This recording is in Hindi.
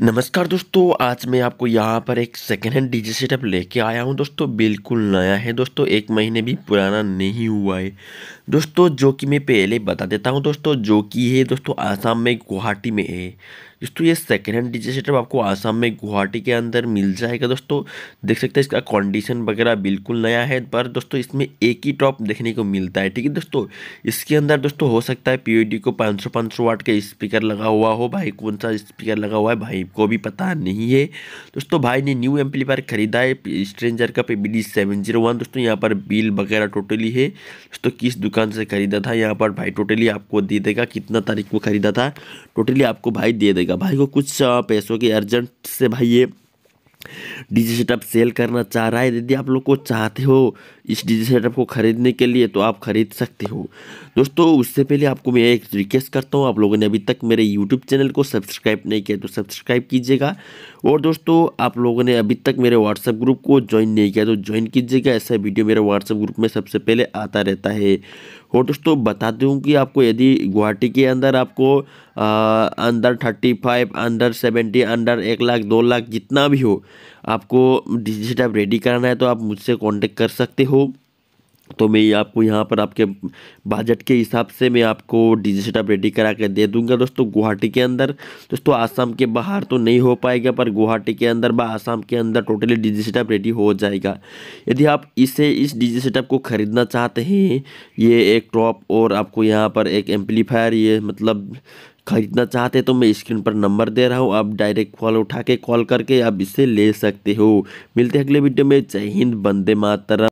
नमस्कार दोस्तों आज मैं आपको यहाँ पर एक सेकेंड हैंड डीजे सेटअप लेके आया हूँ दोस्तों बिल्कुल नया है दोस्तों एक महीने भी पुराना नहीं हुआ है दोस्तों जो कि मैं पहले बता देता हूँ दोस्तों जो कि है दोस्तों आसाम में गुवाहाटी में है दोस्तों ये सेकेंड हैंड डीजे सेटअप आपको आसाम में गुवाहाटी के अंदर मिल जाएगा दोस्तों देख सकते हैं इसका कॉन्डिशन वगैरह बिल्कुल नया है पर दोस्तों इसमें एक ही टॉप देखने को मिलता है ठीक है दोस्तों इसके अंदर दोस्तों हो सकता है पी को पाँच सौ पाँच सौ वाट का स्पीकर लगा हुआ हो भाई कौन सा स्पीकर लगा हुआ है भाई को भी पता नहीं है दोस्तों भाई ने न्यू एम्पलीफायर खरीदा है स्ट्रेंजर का पी सेवन जीरो वन दोस्तों यहाँ पर बिल वगैरह टोटली है दोस्तों किस दुकान से खरीदा था यहाँ पर भाई टोटली आपको दे देगा कितना तारीख को खरीदा था टोटली आपको भाई दे देगा पड़ेगा भाई को कुछ पैसों की अर्जेंट से भाई ये डीजे सेटअप सेल करना चाह रहा है यदि आप लोग को चाहते हो इस डीजे सेटअप को ख़रीदने के लिए तो आप ख़रीद सकते हो दोस्तों उससे पहले आपको मैं एक रिक्वेस्ट करता हूँ आप लोगों ने अभी तक मेरे यूट्यूब चैनल को सब्सक्राइब नहीं किया तो सब्सक्राइब कीजिएगा और दोस्तों आप लोगों ने अभी तक मेरे व्हाट्सएप ग्रुप को ज्वाइन नहीं किया तो ज्वाइन कीजिएगा ऐसा वीडियो मेरे व्हाट्सएप ग्रुप में सबसे पहले आता रहता है और दोस्तों बता दूँ कि आपको यदि गुवाहाटी के अंदर आपको under thirty five under seventy under एक लाख दो लाख जितना भी हो आपको डिजिट ऐप रेडी कराना है तो आप मुझसे कांटेक्ट कर सकते हो तो मैं आपको यहाँ पर आपके बजट के हिसाब से मैं आपको डिजी सेटअप रेडी करा के दे दूंगा दोस्तों गुवाहाटी के अंदर दोस्तों आसाम के बाहर तो नहीं हो पाएगा पर गुवाहाटी के अंदर व आसाम के अंदर टोटली डिजी सेटअप रेडी हो जाएगा यदि आप इसे इस डिजी सेटअप को ख़रीदना चाहते हैं ये एक टॉप और आपको यहाँ पर एक एम्पलीफायर ये मतलब खरीदना चाहते तो मैं स्क्रीन पर नंबर दे रहा हूँ आप डायरेक्ट कॉल उठा के कॉल करके आप इसे ले सकते हो मिलते हैं अगले वीडियो में जय हिंद बंदे मातरम